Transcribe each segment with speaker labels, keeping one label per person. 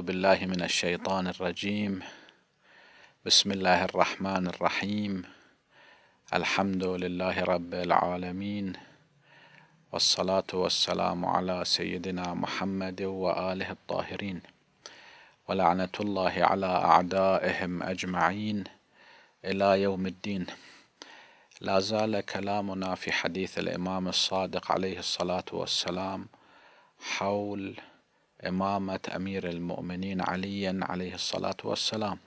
Speaker 1: أعوذ بالله من الشيطان الرجيم بسم الله الرحمن الرحيم الحمد لله رب العالمين والصلاة والسلام على سيدنا محمد وآله الطاهرين ولعنة الله على أعدائهم أجمعين إلى يوم الدين لا زال كلامنا في حديث الإمام الصادق عليه الصلاة والسلام حول إمامة أمير المؤمنين علي عليه الصلاة والسلام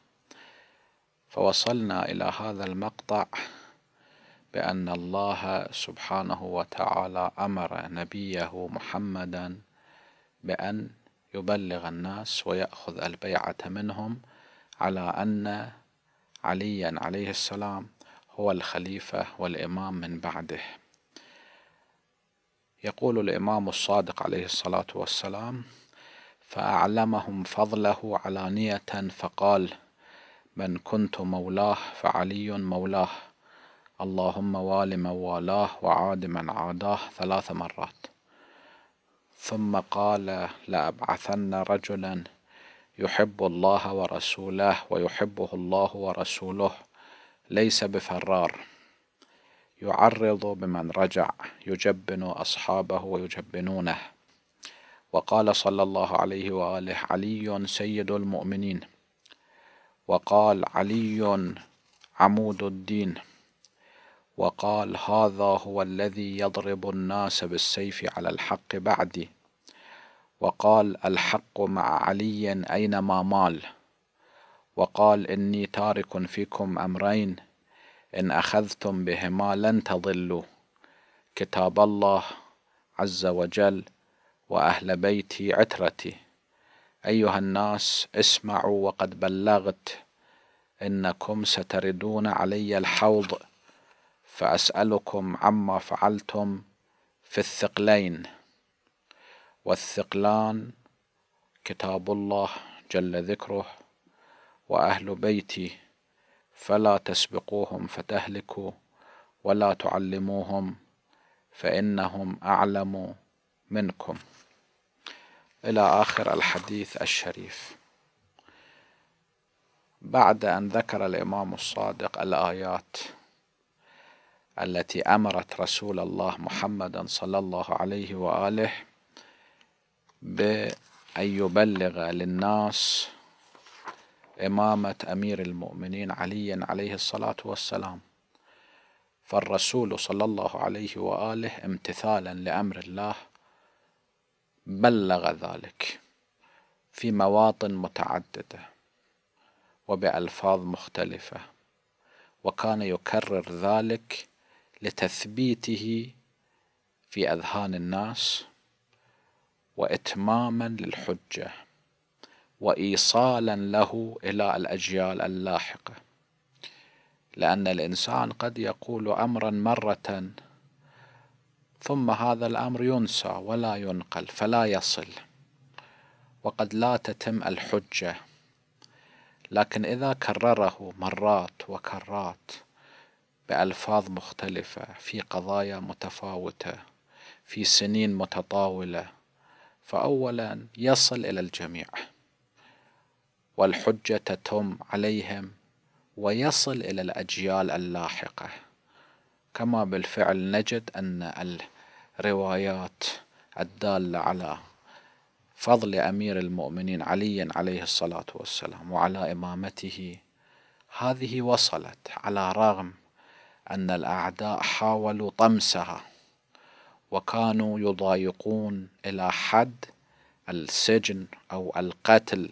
Speaker 1: فوصلنا إلى هذا المقطع بأن الله سبحانه وتعالى أمر نبيه محمدا بأن يبلغ الناس ويأخذ البيعة منهم على أن عليا عليه السلام هو الخليفة والإمام من بعده يقول الإمام الصادق عليه الصلاة والسلام فأعلمهم فضله علانية فقال من كنت مولاه فعلي مولاه اللهم وال من والاه وعاد من عاداه ثلاث مرات ثم قال لأبعثن رجلا يحب الله ورسوله ويحبه الله ورسوله ليس بفرار يعرض بمن رجع يجبن أصحابه ويجبنونه وقال صلى الله عليه وآله علي سيد المؤمنين وقال علي عمود الدين وقال هذا هو الذي يضرب الناس بالسيف على الحق بعدي وقال الحق مع علي أينما مال وقال إني تارك فيكم أمرين إن أخذتم بهما لن تضلوا كتاب الله عز وجل وأهل بيتي عترتي أيها الناس اسمعوا وقد بلغت إنكم ستردون علي الحوض فأسألكم عما فعلتم في الثقلين والثقلان كتاب الله جل ذكره وأهل بيتي فلا تسبقوهم فتهلكوا ولا تعلموهم فإنهم أعلم منكم إلى آخر الحديث الشريف بعد أن ذكر الإمام الصادق الآيات التي أمرت رسول الله محمدا صلى الله عليه وآله بأن يبلغ للناس إمامة أمير المؤمنين علي عليه الصلاة والسلام فالرسول صلى الله عليه وآله امتثالا لأمر الله بلغ ذلك في مواطن متعدده وبالفاظ مختلفه وكان يكرر ذلك لتثبيته في اذهان الناس واتماما للحجه وايصالا له الى الاجيال اللاحقه لان الانسان قد يقول امرا مره ثم هذا الأمر ينسى ولا ينقل فلا يصل وقد لا تتم الحجة لكن إذا كرره مرات وكرات بألفاظ مختلفة في قضايا متفاوتة في سنين متطاولة فأولا يصل إلى الجميع والحجة تتم عليهم ويصل إلى الأجيال اللاحقة كما بالفعل نجد أن روايات الدالة على فضل أمير المؤمنين علي عليه الصلاة والسلام وعلى إمامته هذه وصلت على رغم أن الأعداء حاولوا طمسها وكانوا يضايقون إلى حد السجن أو القتل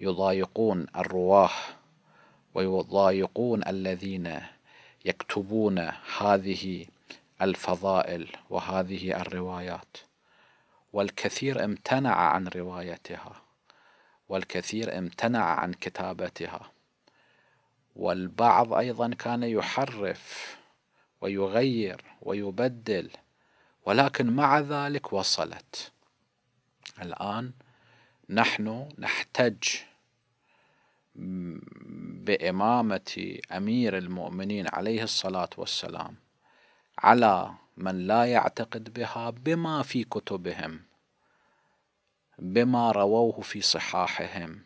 Speaker 1: يضايقون الرواه ويضايقون الذين يكتبون هذه الفضائل وهذه الروايات والكثير امتنع عن روايتها والكثير امتنع عن كتابتها والبعض ايضا كان يحرف ويغير ويبدل ولكن مع ذلك وصلت الان نحن نحتج بامامه امير المؤمنين عليه الصلاه والسلام على من لا يعتقد بها بما في كتبهم بما رووه في صحاحهم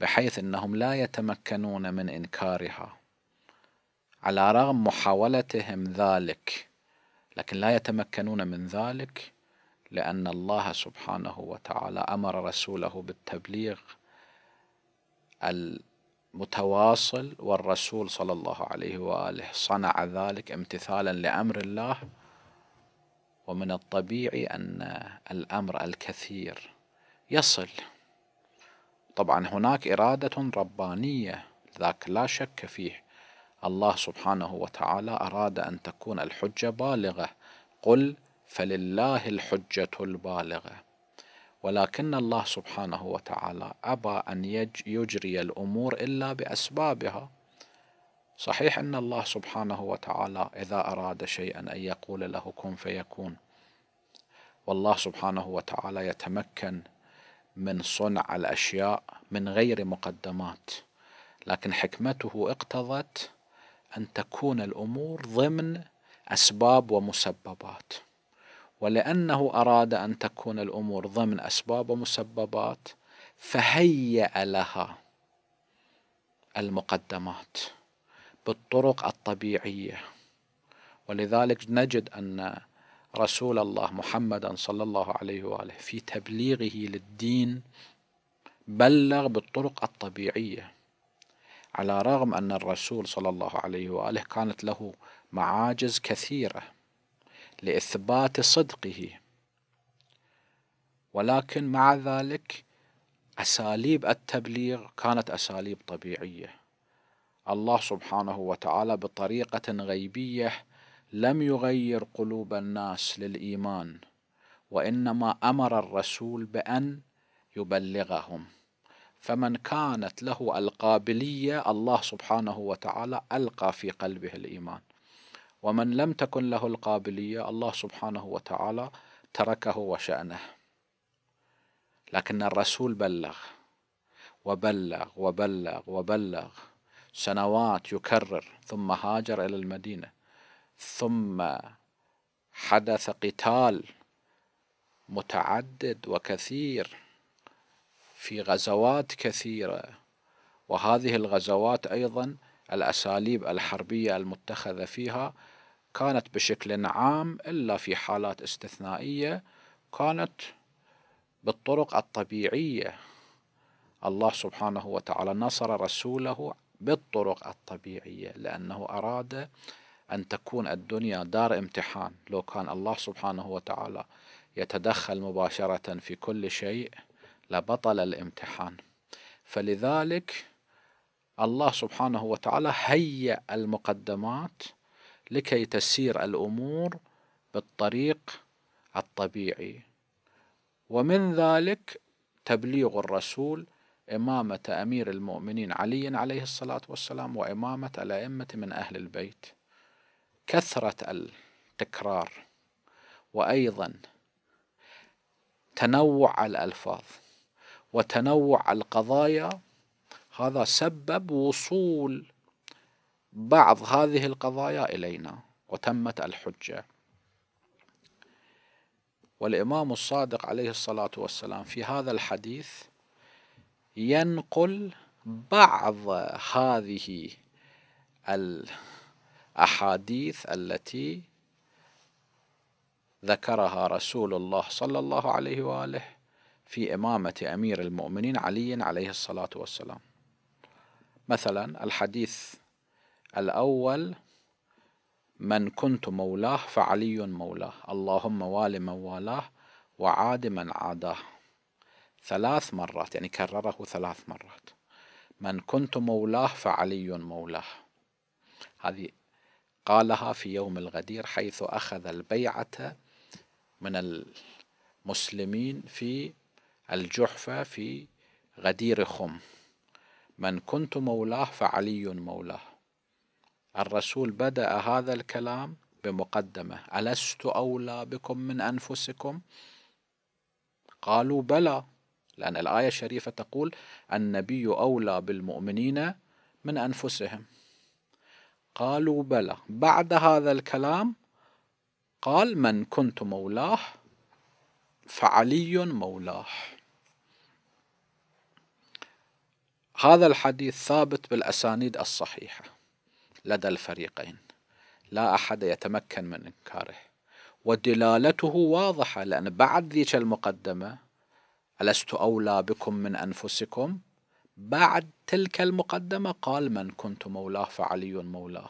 Speaker 1: بحيث انهم لا يتمكنون من انكارها على رغم محاولتهم ذلك لكن لا يتمكنون من ذلك لان الله سبحانه وتعالى امر رسوله بالتبليغ متواصل والرسول صلى الله عليه واله صنع ذلك امتثالا لامر الله ومن الطبيعي ان الامر الكثير يصل طبعا هناك اراده ربانيه ذاك لا شك فيه الله سبحانه وتعالى اراد ان تكون الحجه بالغه قل فلله الحجه البالغه ولكن الله سبحانه وتعالى أبى أن يجري الأمور إلا بأسبابها صحيح أن الله سبحانه وتعالى إذا أراد شيئا أن يقول له كن فيكون والله سبحانه وتعالى يتمكن من صنع الأشياء من غير مقدمات لكن حكمته اقتضت أن تكون الأمور ضمن أسباب ومسببات ولأنه أراد أن تكون الأمور ضمن أسباب ومسببات فهيأ لها المقدمات بالطرق الطبيعية ولذلك نجد أن رسول الله محمدا صلى الله عليه وآله في تبليغه للدين بلغ بالطرق الطبيعية على رغم أن الرسول صلى الله عليه وآله كانت له معاجز كثيرة لإثبات صدقه ولكن مع ذلك أساليب التبليغ كانت أساليب طبيعية الله سبحانه وتعالى بطريقة غيبية لم يغير قلوب الناس للإيمان وإنما أمر الرسول بأن يبلغهم فمن كانت له القابلية الله سبحانه وتعالى ألقى في قلبه الإيمان ومن لم تكن له القابلية الله سبحانه وتعالى تركه وشأنه لكن الرسول بلغ وبلغ وبلغ وبلغ سنوات يكرر ثم هاجر إلى المدينة ثم حدث قتال متعدد وكثير في غزوات كثيرة وهذه الغزوات أيضا الأساليب الحربية المتخذة فيها كانت بشكل عام إلا في حالات استثنائية كانت بالطرق الطبيعية الله سبحانه وتعالى نصر رسوله بالطرق الطبيعية لأنه أراد أن تكون الدنيا دار امتحان لو كان الله سبحانه وتعالى يتدخل مباشرة في كل شيء لبطل الامتحان فلذلك الله سبحانه وتعالى هيأ المقدمات لكي تسير الأمور بالطريق الطبيعي ومن ذلك تبليغ الرسول إمامة أمير المؤمنين علي عليه الصلاة والسلام وإمامة الأئمة من أهل البيت كثرة التكرار وأيضا تنوع الألفاظ وتنوع القضايا هذا سبب وصول بعض هذه القضايا إلينا وتمت الحجة والإمام الصادق عليه الصلاة والسلام في هذا الحديث ينقل بعض هذه الأحاديث التي ذكرها رسول الله صلى الله عليه وآله في إمامة أمير المؤمنين علي عليه الصلاة والسلام مثلا الحديث الأول من كنت مولاه فعلي مولاه اللهم وال من والاه وعاد من عاداه ثلاث مرات يعني كرره ثلاث مرات من كنت مولاه فعلي مولاه هذه قالها في يوم الغدير حيث أخذ البيعة من المسلمين في الجحفة في غدير خم من كنت مولاه فعلي مولاه الرسول بدأ هذا الكلام بمقدمة ألست أولى بكم من أنفسكم قالوا بلى لأن الآية الشريفة تقول النبي أولى بالمؤمنين من أنفسهم قالوا بلى بعد هذا الكلام قال من كنت مولاه فعلي مولاه هذا الحديث ثابت بالأسانيد الصحيحة لدى الفريقين لا أحد يتمكن من إنكاره ودلالته واضحة لأن بعد ذيك المقدمة ألست أولى بكم من أنفسكم بعد تلك المقدمة قال من كنت مولاه فعلي مولاه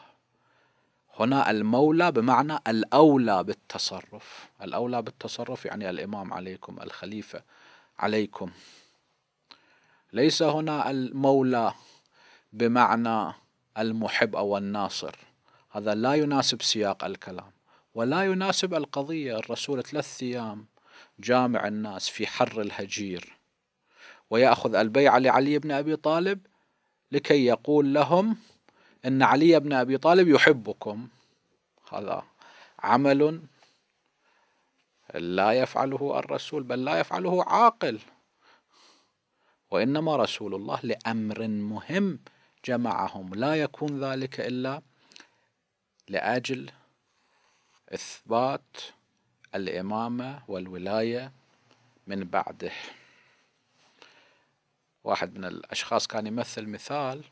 Speaker 1: هنا المولى بمعنى الأولى بالتصرف الأولى بالتصرف يعني الإمام عليكم الخليفة عليكم ليس هنا المولى بمعنى المحب أو الناصر هذا لا يناسب سياق الكلام ولا يناسب القضية الرسول ثلاث أيام جامع الناس في حر الهجير ويأخذ البيعة لعلي بن أبي طالب لكي يقول لهم أن علي بن أبي طالب يحبكم هذا عمل لا يفعله الرسول بل لا يفعله عاقل وإنما رسول الله لأمر مهم جمعهم لا يكون ذلك إلا لأجل إثبات الإمامة والولاية من بعده واحد من الأشخاص كان يمثل مثال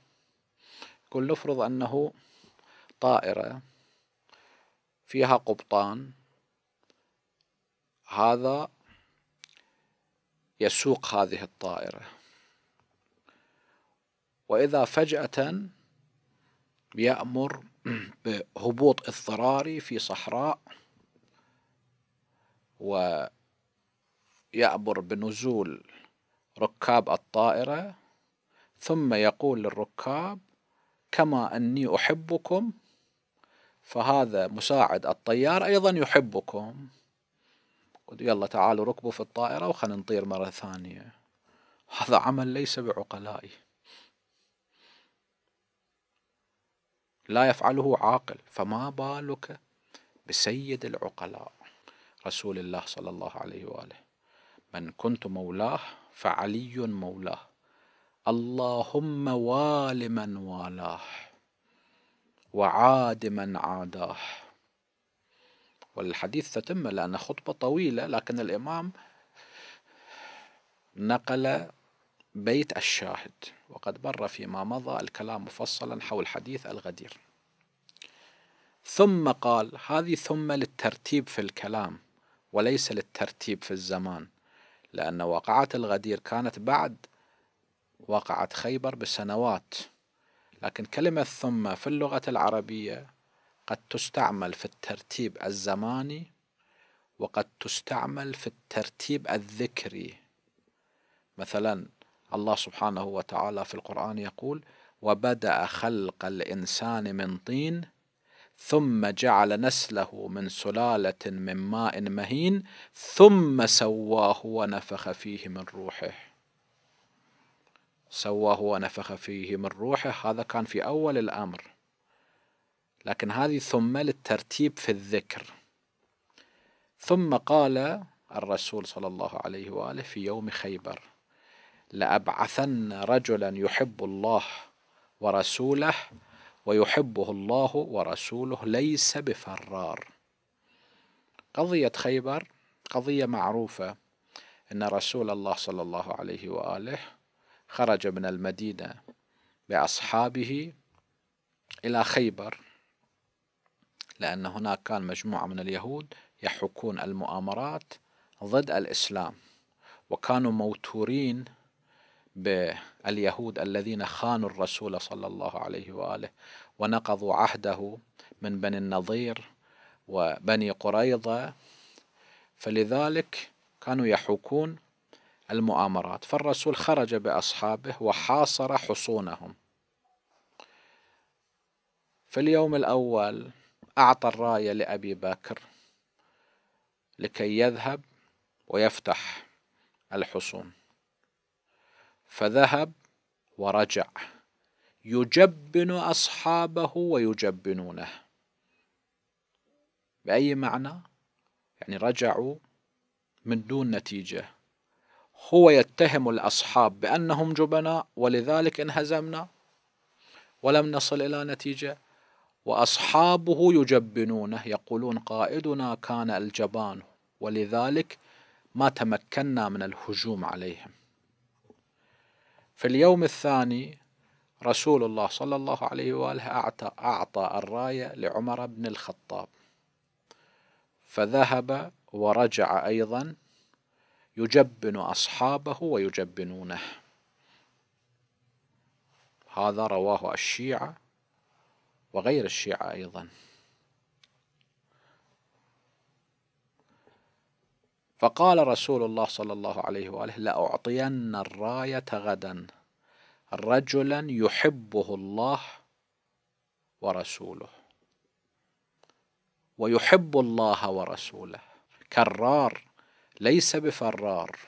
Speaker 1: يقول نفرض أنه طائرة فيها قبطان هذا يسوق هذه الطائرة وإذا فجأة يأمر بهبوط اضطراري في صحراء ويأمر بنزول ركاب الطائرة ثم يقول للركاب كما أني أحبكم فهذا مساعد الطيار أيضا يحبكم يلا تعالوا ركبوا في الطائرة وخلنا نطير مرة ثانية هذا عمل ليس بعقلائي لا يفعله عاقل فما بالك بسيد العقلاء رسول الله صلى الله عليه واله من كنت مولاه فعلي مولاه اللهم وال من والاه وعاد من عاداه والحديث تتم لأن خطبة طويلة لكن الإمام نقل بيت الشاهد وقد بر فيما مضى الكلام مفصلا حول حديث الغدير ثم قال هذه ثم للترتيب في الكلام وليس للترتيب في الزمان لأن وقعة الغدير كانت بعد وقعة خيبر بسنوات لكن كلمة ثم في اللغة العربية قد تستعمل في الترتيب الزماني وقد تستعمل في الترتيب الذكري مثلا الله سبحانه وتعالى في القرآن يقول وبدأ خلق الإنسان من طين ثم جعل نسله من سلالة من ماء مهين ثم سواه ونفخ فيه من روحه سواه ونفخ فيه من روحه هذا كان في أول الأمر لكن هذه ثم للترتيب في الذكر ثم قال الرسول صلى الله عليه وآله في يوم خيبر لأبعثن رجلا يحب الله ورسوله ويحبه الله ورسوله ليس بفرار قضية خيبر قضية معروفة أن رسول الله صلى الله عليه وآله خرج من المدينة بأصحابه إلى خيبر لأن هناك كان مجموعة من اليهود يحكون المؤامرات ضد الإسلام وكانوا موتورين باليهود الذين خانوا الرسول صلى الله عليه واله ونقضوا عهده من بني النضير وبني قريظه فلذلك كانوا يحوكون المؤامرات فالرسول خرج باصحابه وحاصر حصونهم في اليوم الاول اعطى الرايه لابي بكر لكي يذهب ويفتح الحصون فذهب ورجع يجبن أصحابه ويجبنونه بأي معنى؟ يعني رجعوا من دون نتيجة هو يتهم الأصحاب بأنهم جبناء ولذلك انهزمنا ولم نصل إلى نتيجة وأصحابه يجبنونه يقولون قائدنا كان الجبان ولذلك ما تمكنا من الهجوم عليهم في اليوم الثاني رسول الله صلى الله عليه وآله أعطى, أعطى الراية لعمر بن الخطاب فذهب ورجع أيضا يجبن أصحابه ويجبنونه هذا رواه الشيعة وغير الشيعة أيضا فقال رسول الله صلى الله عليه وآله لأعطين الراية غدا رجلا يحبه الله ورسوله ويحب الله ورسوله كرار ليس بفرار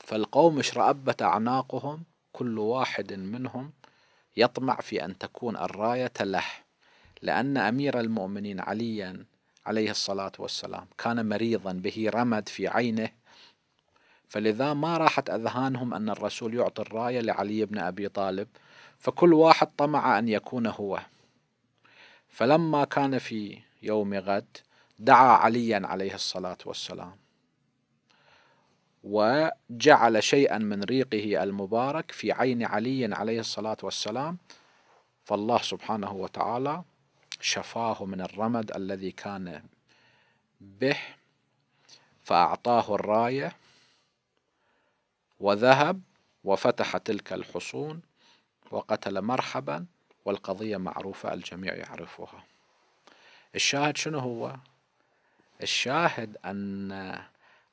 Speaker 1: فالقوم اشرأبت أعناقهم كل واحد منهم يطمع في أن تكون الراية له لأن أمير المؤمنين عليا عليه الصلاة والسلام كان مريضا به رمد في عينه فلذا ما راحت أذهانهم أن الرسول يعطي الراية لعلي بن أبي طالب فكل واحد طمع أن يكون هو فلما كان في يوم غد دعا عليا عليه الصلاة والسلام وجعل شيئا من ريقه المبارك في عين علي عليه الصلاة والسلام فالله سبحانه وتعالى شفاه من الرمد الذي كان به فأعطاه الراية وذهب وفتح تلك الحصون وقتل مرحبا والقضية معروفة الجميع يعرفها الشاهد شنو هو الشاهد أن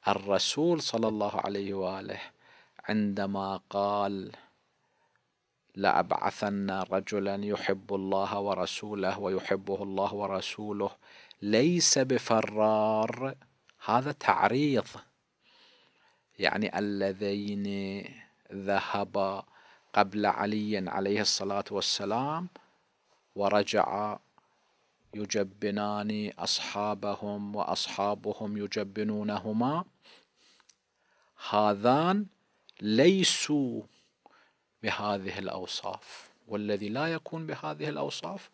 Speaker 1: الرسول صلى الله عليه وآله عندما قال لأبعثن رجلا يحب الله ورسوله ويحبه الله ورسوله ليس بفرار هذا تعريض يعني الذين ذهبا قبل علي عليه الصلاة والسلام ورجعا يجبنان أصحابهم وأصحابهم يجبنونهما هذان ليسوا بهذه الأوصاف والذي لا يكون بهذه الأوصاف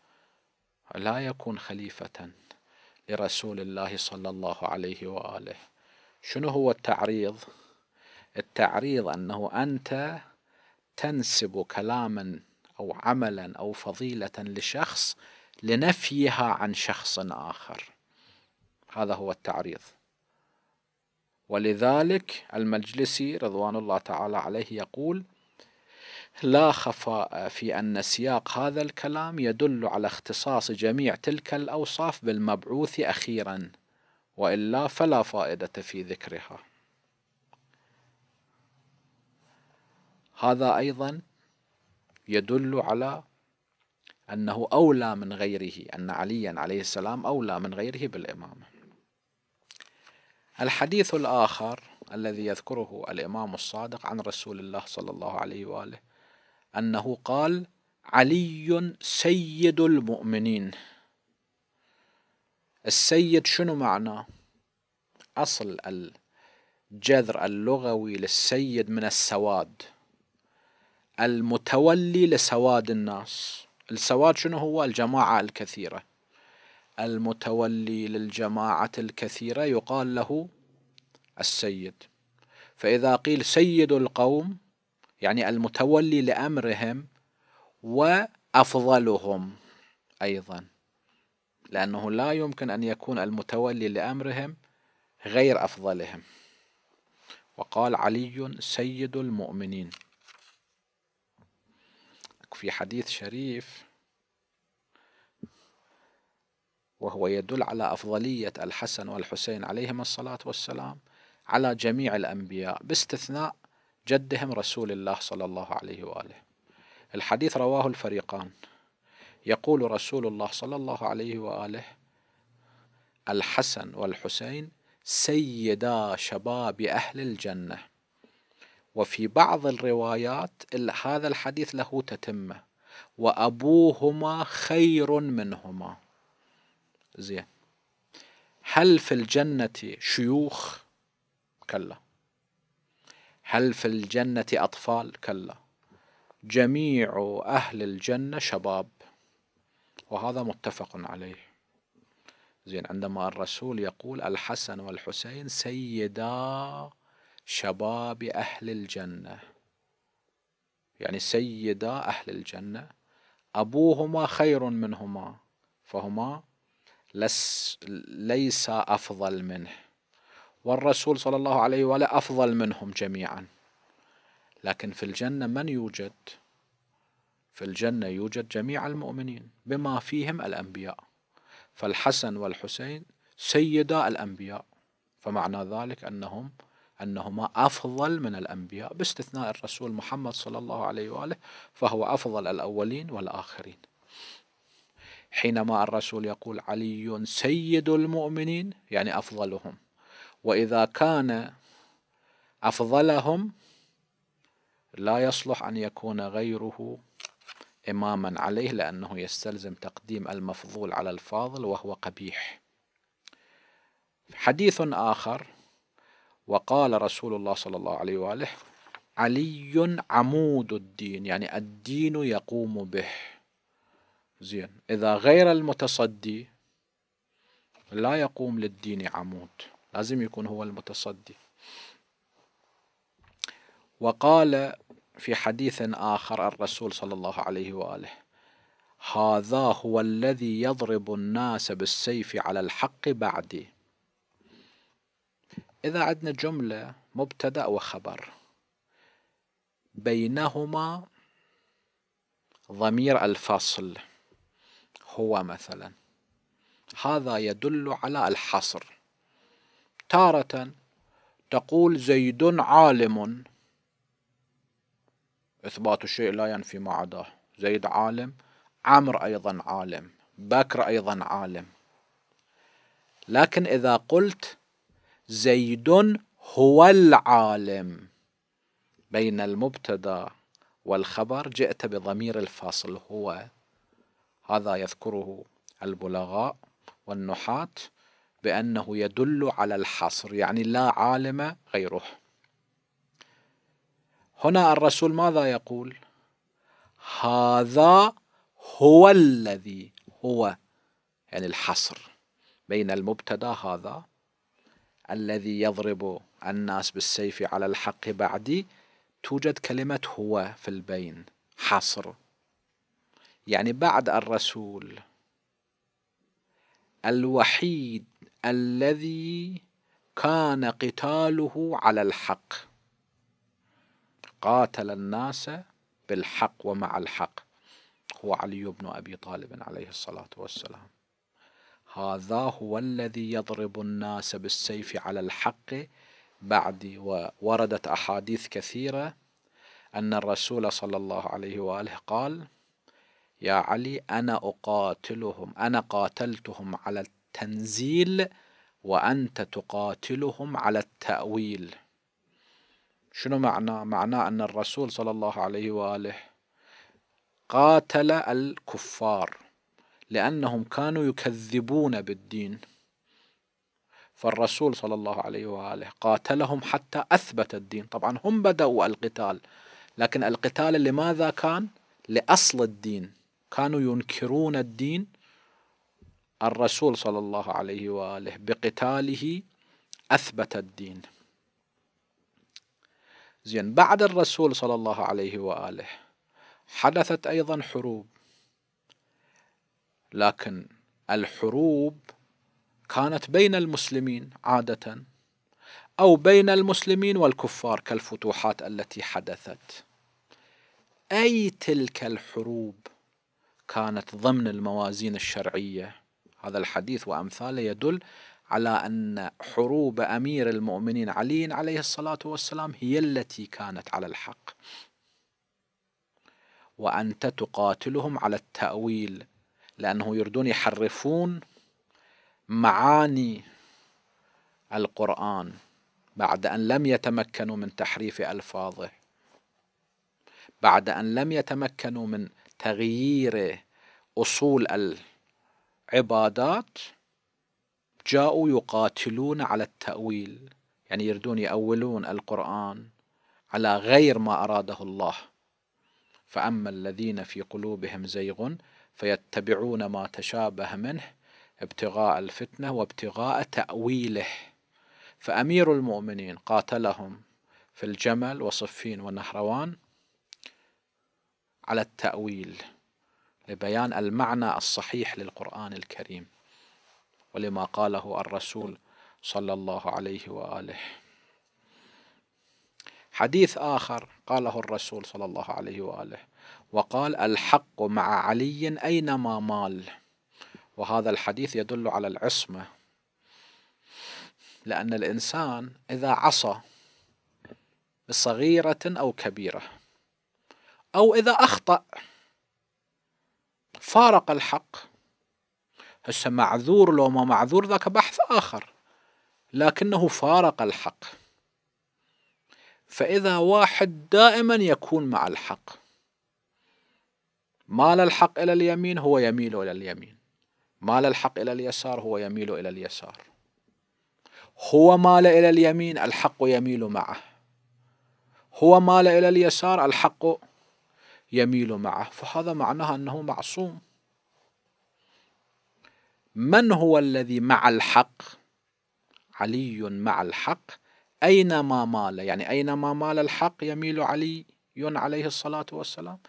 Speaker 1: لا يكون خليفة لرسول الله صلى الله عليه وآله شنو هو التعريض التعريض أنه أنت تنسب كلاما أو عملا أو فضيلة لشخص لنفيها عن شخص آخر هذا هو التعريض ولذلك المجلسي رضوان الله تعالى عليه يقول لا خفاء في أن سياق هذا الكلام يدل على اختصاص جميع تلك الأوصاف بالمبعوث أخيرا وإلا فلا فائدة في ذكرها هذا أيضا يدل على أنه أولى من غيره أن عليا عليه السلام أولى من غيره بالإمامة الحديث الآخر الذي يذكره الإمام الصادق عن رسول الله صلى الله عليه وآله أنه قال علي سيد المؤمنين السيد شنو معناه أصل الجذر اللغوي للسيد من السواد المتولي لسواد الناس السواد شنو هو الجماعة الكثيرة المتولي للجماعة الكثيرة يقال له السيد فإذا قيل سيد القوم يعني المتولي لأمرهم وأفضلهم أيضا لأنه لا يمكن أن يكون المتولي لأمرهم غير أفضلهم وقال علي سيد المؤمنين في حديث شريف وهو يدل على أفضلية الحسن والحسين عليهما الصلاة والسلام على جميع الأنبياء باستثناء جدهم رسول الله صلى الله عليه واله الحديث رواه الفريقان يقول رسول الله صلى الله عليه واله الحسن والحسين سيدا شباب اهل الجنه وفي بعض الروايات هذا الحديث له تتمه وابوهما خير منهما زين هل في الجنه شيوخ كلا هل في الجنة أطفال؟ كلا جميع أهل الجنة شباب وهذا متفق عليه زين عندما الرسول يقول الحسن والحسين سيدا شباب أهل الجنة يعني سيدا أهل الجنة أبوهما خير منهما فهما لس ليس أفضل منه والرسول صلى الله عليه وآله أفضل منهم جميعا لكن في الجنة من يوجد في الجنة يوجد جميع المؤمنين بما فيهم الأنبياء فالحسن والحسين سيدا الأنبياء فمعنى ذلك أنهم أنهما أفضل من الأنبياء باستثناء الرسول محمد صلى الله عليه وآله فهو أفضل الأولين والآخرين حينما الرسول يقول علي سيد المؤمنين يعني أفضلهم وإذا كان أفضلهم لا يصلح أن يكون غيره إماما عليه لأنه يستلزم تقديم المفضول على الفاضل وهو قبيح حديث آخر وقال رسول الله صلى الله عليه وآله علي عمود الدين يعني الدين يقوم به زين إذا غير المتصدي لا يقوم للدين عمود لازم يكون هو المتصدي وقال في حديث آخر الرسول صلى الله عليه وآله هذا هو الذي يضرب الناس بالسيف على الحق بعدي إذا عندنا جملة مبتدأ وخبر بينهما ضمير الفصل هو مثلا هذا يدل على الحصر تارة تقول زيد عالم إثبات الشيء لا ينفي ما عداه زيد عالم عمرو أيضا عالم بكر أيضا عالم لكن إذا قلت زيد هو العالم بين المبتدا والخبر جئت بضمير الفاصل هو هذا يذكره البلغاء والنحاة بأنه يدل على الحصر يعني لا عالم غيره هنا الرسول ماذا يقول هذا هو الذي هو يعني الحصر بين المبتدا هذا الذي يضرب الناس بالسيف على الحق بعدي توجد كلمة هو في البين حصر يعني بعد الرسول الوحيد الذي كان قتاله على الحق قاتل الناس بالحق ومع الحق هو علي بن ابي طالب عليه الصلاه والسلام هذا هو الذي يضرب الناس بالسيف على الحق بعد ووردت احاديث كثيره ان الرسول صلى الله عليه واله قال يا علي انا اقاتلهم انا قاتلتهم على التنزيل وأنت تقاتلهم على التأويل شنو معنى؟ معناه أن الرسول صلى الله عليه وآله قاتل الكفار لأنهم كانوا يكذبون بالدين فالرسول صلى الله عليه وآله قاتلهم حتى أثبت الدين طبعا هم بدأوا القتال لكن القتال لماذا كان؟ لأصل الدين كانوا ينكرون الدين الرسول صلى الله عليه واله بقتاله اثبت الدين زين بعد الرسول صلى الله عليه واله حدثت ايضا حروب لكن الحروب كانت بين المسلمين عاده او بين المسلمين والكفار كالفتوحات التي حدثت اي تلك الحروب كانت ضمن الموازين الشرعيه هذا الحديث وأمثاله يدل على أن حروب أمير المؤمنين علي عليه الصلاة والسلام هي التي كانت على الحق وأنت تقاتلهم على التأويل لأنه يريدون يحرفون معاني القرآن بعد أن لم يتمكنوا من تحريف ألفاظه بعد أن لم يتمكنوا من تغيير أصول عبادات جاءوا يقاتلون على التأويل يعني يردون يأولون القرآن على غير ما أراده الله فأما الذين في قلوبهم زيغ فيتبعون ما تشابه منه ابتغاء الفتنة وابتغاء تأويله فأمير المؤمنين قاتلهم في الجمل وصفين ونهروان على التأويل لبيان المعنى الصحيح للقرآن الكريم ولما قاله الرسول صلى الله عليه وآله حديث آخر قاله الرسول صلى الله عليه وآله وقال الحق مع علي أينما مال وهذا الحديث يدل على العصمة لأن الإنسان إذا عصى بصغيرة أو كبيرة أو إذا أخطأ فارق الحق هسه معذور لو ما معذور ذاك بحث آخر لكنه فارق الحق فإذا واحد دائما يكون مع الحق مال الحق إلى اليمين هو يميل إلى اليمين مال الحق إلى اليسار هو يميل إلى اليسار هو مال إلى اليمين الحق يميل معه هو مال إلى اليسار الحق يميل معه فهذا معناه أنه معصوم من هو الذي مع الحق علي مع الحق أينما مال يعني أينما مال الحق يميل علي عليه الصلاة والسلام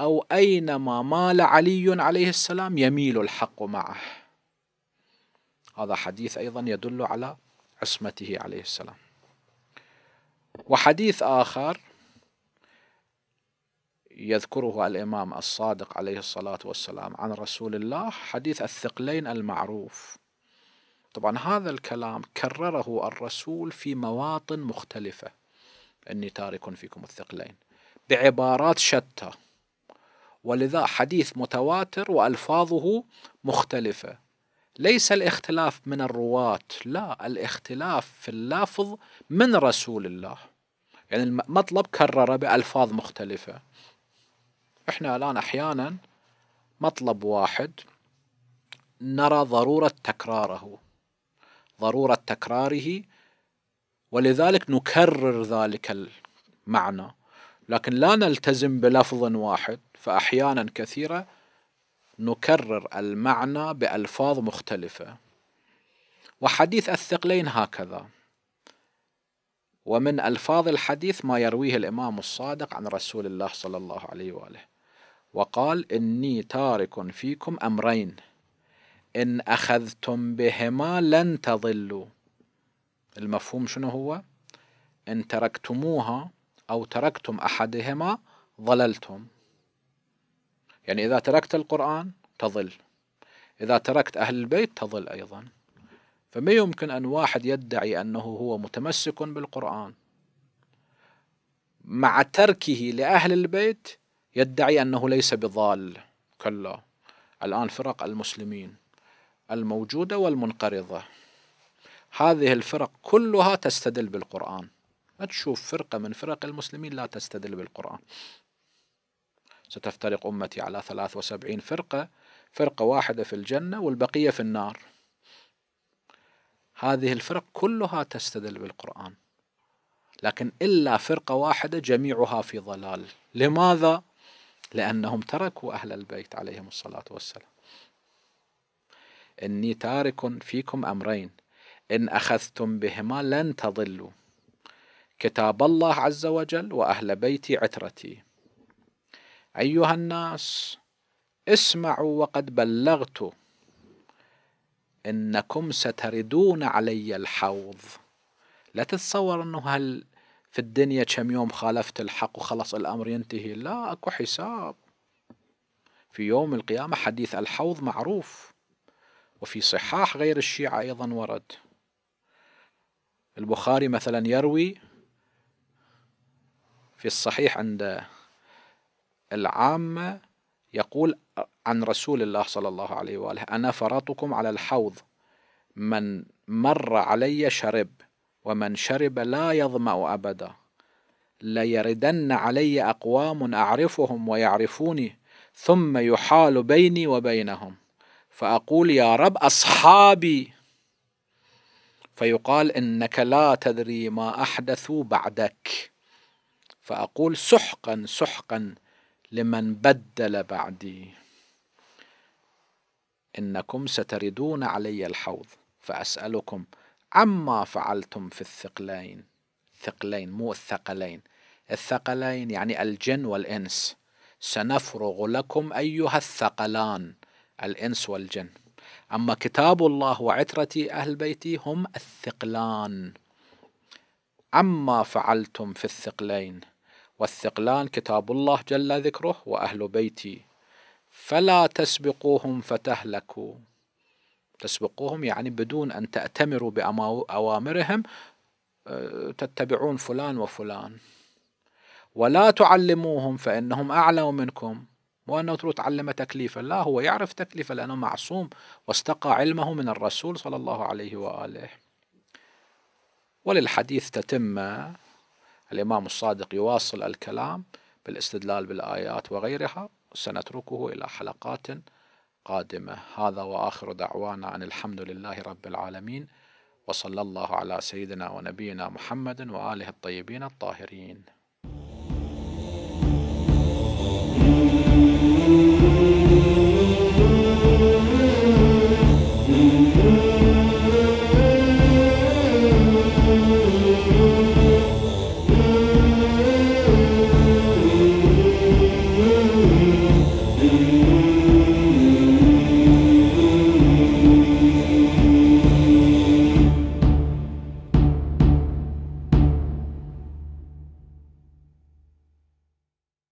Speaker 1: أو أينما مال علي عليه السلام يميل الحق معه هذا حديث أيضا يدل على عصمته عليه السلام وحديث آخر يذكره الإمام الصادق عليه الصلاة والسلام عن رسول الله حديث الثقلين المعروف طبعا هذا الكلام كرره الرسول في مواطن مختلفة إني تارك فيكم الثقلين بعبارات شتى ولذا حديث متواتر وألفاظه مختلفة ليس الاختلاف من الرواة لا الاختلاف في اللافظ من رسول الله يعني المطلب كرر بألفاظ مختلفة احنا الان احيانا مطلب واحد نرى ضروره تكراره ضروره تكراره ولذلك نكرر ذلك المعنى لكن لا نلتزم بلفظ واحد فاحيانا كثيره نكرر المعنى بالفاظ مختلفه وحديث الثقلين هكذا ومن الفاظ الحديث ما يرويه الامام الصادق عن رسول الله صلى الله عليه واله وقال إني تارك فيكم أمرين إن أخذتم بهما لن تضلوا المفهوم شنو هو إن تركتموها أو تركتم أحدهما ضللتم يعني إذا تركت القرآن تضل إذا تركت أهل البيت تضل أيضا فما يمكن أن واحد يدعي أنه هو متمسك بالقرآن مع تركه لأهل البيت يدعي أنه ليس بضال كلا الآن فرق المسلمين الموجودة والمنقرضة هذه الفرق كلها تستدل بالقرآن ما تشوف فرقة من فرق المسلمين لا تستدل بالقرآن ستفترق أمتي على 73 فرقة فرقة واحدة في الجنة والبقية في النار هذه الفرق كلها تستدل بالقرآن لكن إلا فرقة واحدة جميعها في ضلال لماذا؟ لأنهم تركوا أهل البيت عليهم الصلاة والسلام إني تارك فيكم أمرين إن أخذتم بهما لن تضلوا كتاب الله عز وجل وأهل بيتي عترتي أيها الناس اسمعوا وقد بلغت إنكم ستردون علي الحوض لا تتصور أنه هل في الدنيا كم يوم خالفت الحق وخلص الأمر ينتهي لا أكو حساب في يوم القيامة حديث الحوض معروف وفي صحاح غير الشيعة أيضا ورد البخاري مثلا يروي في الصحيح عند العامة يقول عن رسول الله صلى الله عليه وآله أنا فرطكم على الحوض من مر علي شرب ومن شرب لا يظمأ أبدا ليردن علي أقوام أعرفهم ويعرفوني ثم يحال بيني وبينهم فأقول يا رب أصحابي فيقال إنك لا تدري ما أحدثوا بعدك فأقول سحقا سحقا لمن بدل بعدي إنكم ستردون علي الحوض فأسألكم عما فعلتم في الثقلين ثقلين مو الثقلين الثقلين يعني الجن والإنس سنفرغ لكم أيها الثقلان الإنس والجن أما كتاب الله وعترة أهل بيتي هم الثقلان عما فعلتم في الثقلين والثقلان كتاب الله جل ذكره وأهل بيتي فلا تسبقوهم فتهلكوا تسبقوهم يعني بدون أن تأتمروا بأوامرهم آه، تتبعون فلان وفلان ولا تعلموهم فإنهم أعلم منكم وأنه ترو تعلم تكليفا لا هو يعرف تكليفا لأنه معصوم واستقى علمه من الرسول صلى الله عليه وآله وللحديث تتمة الإمام الصادق يواصل الكلام بالاستدلال بالآيات وغيرها سنتركه إلى حلقات القادمة هذا وآخر دعوانا أن الحمد لله رب العالمين وصلى الله على سيدنا ونبينا محمد وآله الطيبين الطاهرين